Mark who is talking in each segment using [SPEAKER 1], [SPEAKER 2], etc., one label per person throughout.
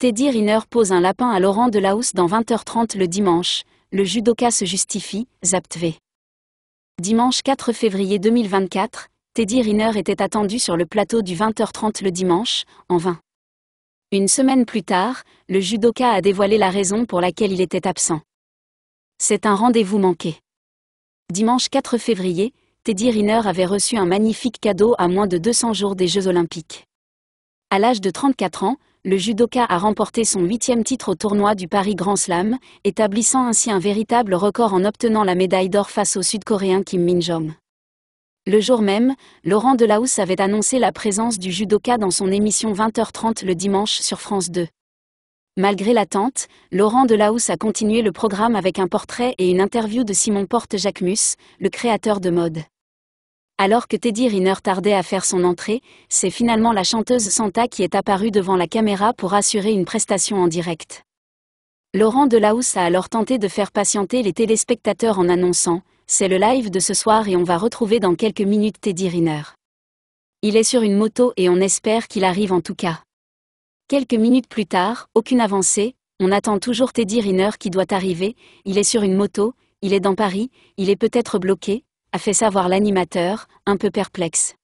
[SPEAKER 1] Teddy Riner pose un lapin à Laurent Delahousse dans 20h30 le dimanche. Le judoka se justifie, ZaptV. Dimanche 4 février 2024, Teddy Riner était attendu sur le plateau du 20h30 le dimanche, en vain. Une semaine plus tard, le judoka a dévoilé la raison pour laquelle il était absent. C'est un rendez-vous manqué. Dimanche 4 février, Teddy Riner avait reçu un magnifique cadeau à moins de 200 jours des Jeux Olympiques. À l'âge de 34 ans, le judoka a remporté son huitième titre au tournoi du Paris Grand Slam, établissant ainsi un véritable record en obtenant la médaille d'or face au Sud-Coréen Kim Min-jong. Le jour même, Laurent Delahousse avait annoncé la présence du judoka dans son émission 20h30 le dimanche sur France 2. Malgré l'attente, Laurent Delahousse a continué le programme avec un portrait et une interview de Simon Porte-Jacquemus, le créateur de mode. Alors que Teddy Riner tardait à faire son entrée, c'est finalement la chanteuse Santa qui est apparue devant la caméra pour assurer une prestation en direct. Laurent Delahousse a alors tenté de faire patienter les téléspectateurs en annonçant C'est le live de ce soir et on va retrouver dans quelques minutes Teddy Riner. Il est sur une moto et on espère qu'il arrive en tout cas. Quelques minutes plus tard, aucune avancée, on attend toujours Teddy Riner qui doit arriver, il est sur une moto, il est dans Paris, il est peut-être bloqué, a fait savoir l'animateur, un peu perplexe.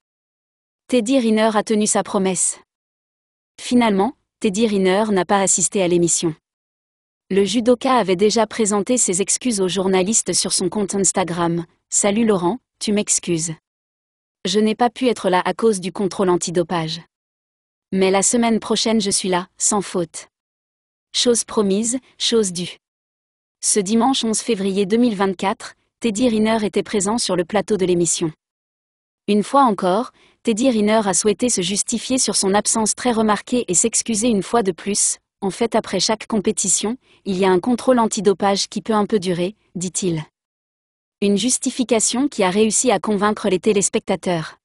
[SPEAKER 1] Teddy Riner a tenu sa promesse. Finalement, Teddy Riner n'a pas assisté à l'émission. Le judoka avait déjà présenté ses excuses aux journalistes sur son compte Instagram. Salut Laurent, tu m'excuses. Je n'ai pas pu être là à cause du contrôle antidopage. Mais la semaine prochaine je suis là, sans faute. Chose promise, chose due. Ce dimanche 11 février 2024, Teddy Riner était présent sur le plateau de l'émission. Une fois encore, Teddy Riner a souhaité se justifier sur son absence très remarquée et s'excuser une fois de plus. En fait, après chaque compétition, il y a un contrôle antidopage qui peut un peu durer, dit-il. Une justification qui a réussi à convaincre les téléspectateurs.